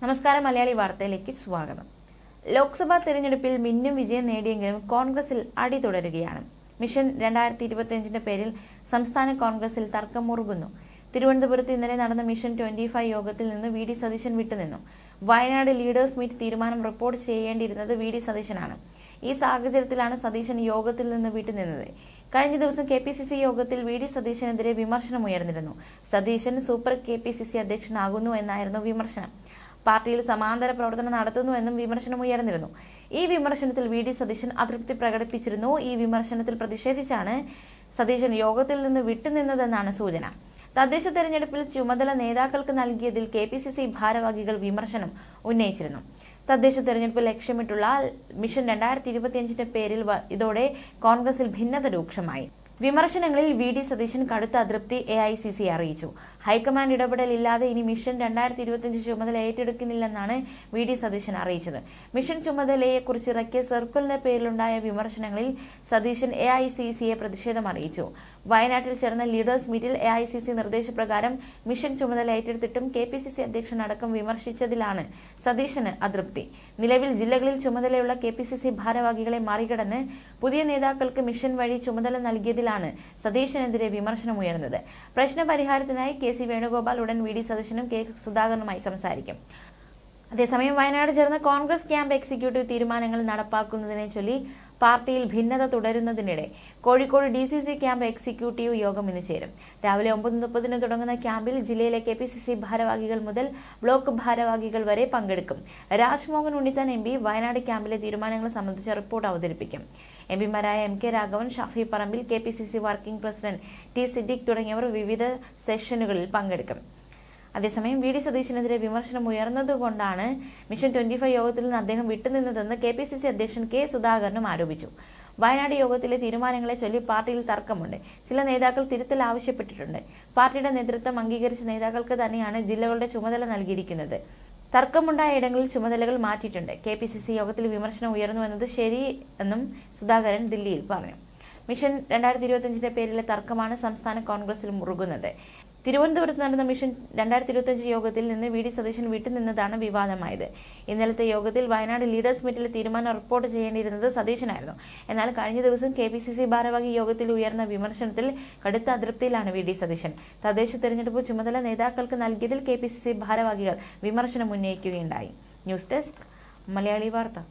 നമസ്കാരം മലയാളി വാർത്തയിലേക്ക് സ്വാഗതം ലോക്സഭാ തിരഞ്ഞെടുപ്പിൽ മിന്നും വിജയം നേടിയെങ്കിലും കോൺഗ്രസിൽ അടി തുടരുകയാണ് മിഷൻ രണ്ടായിരത്തി ഇരുപത്തിയഞ്ചിന്റെ പേരിൽ സംസ്ഥാന കോൺഗ്രസിൽ തർക്കം മുറുകുന്നു തിരുവനന്തപുരത്ത് ഇന്നലെ നടന്ന മിഷൻ ട്വന്റി ഫൈവ് യോഗത്തിൽ നിന്ന് വി ഡി സതീശൻ വിട്ടുനിന്നു വയനാട് ലീഡേഴ്സ് മീറ്റ് തീരുമാനം റിപ്പോർട്ട് ചെയ്യേണ്ടിയിരുന്നത് വി ഡി സതീശനാണ് ഈ സാഹചര്യത്തിലാണ് സതീശൻ യോഗത്തിൽ നിന്ന് വിട്ടുനിന്നത് കഴിഞ്ഞ ദിവസം കെ പി സി സി യോഗത്തിൽ വി ഡി സതീശനെതിരെ വിമർശനം ഉയർന്നിരുന്നു Satheesan super K P C C അധ്യക്ഷനാകുന്നു എന്നായിരുന്നു വിമർശനം പാർട്ടിയിൽ സമാന്തര പ്രവർത്തനം എന്നും വിമർശനം ഉയർന്നിരുന്നു ഈ വിമർശനത്തിൽ വി ഡി സതീശൻ അതൃപ്തി പ്രകടിപ്പിച്ചിരുന്നു ഈ വിമർശനത്തിൽ പ്രതിഷേധിച്ചാണ് സതീശൻ യോഗത്തിൽ നിന്ന് വിട്ടുനിന്നതെന്നാണ് സൂചന തദ്ദേശ തെരഞ്ഞെടുപ്പിൽ ചുമതല നേതാക്കൾക്ക് നൽകിയതിൽ കെ പി സി സി ഭാരവാഹികൾ വിമർശനം ഉന്നയിച്ചിരുന്നു തദ്ദേശ തെരഞ്ഞെടുപ്പ് ലക്ഷ്യമിട്ടുള്ള മിഷൻ രണ്ടായിരത്തി ഇരുപത്തിയഞ്ചിന്റെ പേരിൽ ഇതോടെ കോൺഗ്രസിൽ ഭിന്നത രൂക്ഷമായി വിമർശനങ്ങളിൽ വി ഡി സതീശൻ കടുത്ത അതൃപ്തി എ അറിയിച്ചു ഹൈക്കമാൻഡ് ഇടപെടലില്ലാതെ ഇനി മിഷൻ രണ്ടായിരത്തി ഇരുപത്തിയഞ്ച് ചുമതല ഏറ്റെടുക്കുന്നില്ലെന്നാണ് വി ഡി സതീശൻ അറിയിച്ചത് മിഷൻ ചുമതലയെക്കുറിച്ച് ഇറക്കിയ സർക്കിളിന്റെ പേരിലുണ്ടായ വിമർശനങ്ങളിൽ സതീശൻ എ ഐ സി സിയെ പ്രതിഷേധം അറിയിച്ചു വയനാട്ടിൽ ചേർന്ന ലീഡേഴ്സ് മീറ്റിൽ എ ഐ സി സി നിർദ്ദേശപ്രകാരം മിഷൻ ചുമതല ഏറ്റെടുത്തിട്ടും കെ പി സി സി അധ്യക്ഷൻ അടക്കം വിമർശിച്ചതിലാണ് സതീശന് അതൃപ്തി നിലവിൽ ജില്ലകളിൽ ചുമതലയുള്ള കെ പി സി സി ഭാരവാഹികളെ മറികടന്ന് പുതിയ നേതാക്കൾക്ക് മിഷൻ വഴി ചുമതല നൽകിയതിലാണ് സതീശനെതിരെ വിമർശനമുയർന്നത് പ്രശ്നപരിഹാരത്തിനായി കെ സി വേണുഗോപാൽ ഉടൻ വി ഡി സതീശനും കെ സുധാകരനുമായി സംസാരിക്കും അതേസമയം വയനാട് ചേർന്ന കോൺഗ്രസ് ക്യാമ്പ് എക്സിക്യൂട്ടീവ് തീരുമാനങ്ങൾ നടപ്പാക്കുന്നതിനെ ചൊല്ലി പാർട്ടിയിൽ ഭിന്നത തുടരുന്നതിനിടെ Kozhikode D C C camp executive യോഗം ഇന്ന് ചേരും രാവിലെ ഒമ്പത് മുപ്പതിന് തുടങ്ങുന്ന ക്യാമ്പിൽ ജില്ലയിലെ കെ പി സി സി ഭാരവാഹികൾ മുതൽ ബ്ലോക്ക് ഭാരവാഹികൾ വരെ പങ്കെടുക്കും രാജ്മോഹൻ ഉണ്ണിത്താൻ എം പി വയനാട് ക്യാമ്പിലെ തീരുമാനങ്ങൾ സംബന്ധിച്ച റിപ്പോർട്ട് അവതരിപ്പിക്കും എം പിമാരായ M K Raghavan Shafi Parambil K P C C working president T Siddique തുടങ്ങിയവർ വിവിധ സെഷനുകളിൽ പങ്കെടുക്കും അതേസമയം വി ഡി സതീശനെതിരെ വിമർശനം ഉയർന്നതുകൊണ്ടാണ് മിഷൻ ട്വന്റി ഫൈവ് യോഗത്തിൽ നിന്ന് അദ്ദേഹം വിട്ടുനിന്നതെന്ന് കെ പി സി സി അധ്യക്ഷൻ കെ സുധാകരനും ആരോപിച്ചു വയനാട് യോഗത്തിലെ തീരുമാനങ്ങളെ ചൊല്ലി പാർട്ടിയിൽ തർക്കമുണ്ട് ചില നേതാക്കൾ തിരുത്തൽ ആവശ്യപ്പെട്ടിട്ടുണ്ട് പാർട്ടിയുടെ നേതൃത്വം അംഗീകരിച്ച നേതാക്കൾക്ക് തന്നെയാണ് ജില്ലകളുടെ ചുമതല നൽകിയിരിക്കുന്നത് തർക്കമുണ്ടായ ഇടങ്ങളിൽ ചുമതലകൾ മാറ്റിയിട്ടുണ്ട് കെ പി സി സി യോഗത്തിൽ വിമർശനം ഉയർന്നുവെന്നത് ശരി എന്നും സുധാകരൻ ദില്ലിയിൽ പറഞ്ഞു മിഷൻ രണ്ടായിരത്തി ഇരുപത്തിയഞ്ചിന്റെ പേരിലെ തർക്കമാണ് സംസ്ഥാന കോൺഗ്രസിൽ മുറുകുന്നത് തിരുവനന്തപുരത്ത് നടന്ന മിഷൻ രണ്ടായിരത്തി ഇരുപത്തഞ്ച് യോഗത്തിൽ നിന്ന് വി ഡി സതീശൻ വിട്ടുനിന്നതാണ് വിവാദമായത് ഇന്നലത്തെ യോഗത്തിൽ വയനാട് ലീഡേഴ്സ് മീറ്റിലെ തീരുമാനം റിപ്പോർട്ട് ചെയ്യേണ്ടിയിരുന്നത് സതീശനായിരുന്നു എന്നാൽ കഴിഞ്ഞ ദിവസം കെ പി സി സി ഭാരവാഹി യോഗത്തിൽ ഉയർന്ന വിമർശനത്തിൽ കടുത്ത അതൃപ്തിയിലാണ് വി ഡി സതീശൻ തദ്ദേശ തെരഞ്ഞെടുപ്പ് ചുമതല നേതാക്കൾക്ക് നൽകിയതിൽ കെ പി സി സി ഭാരവാഹികൾ വിമർശനം ഉന്നയിക്കുകയുണ്ടായി ന്യൂസ് ഡെസ്ക് മലയാളി വാർത്ത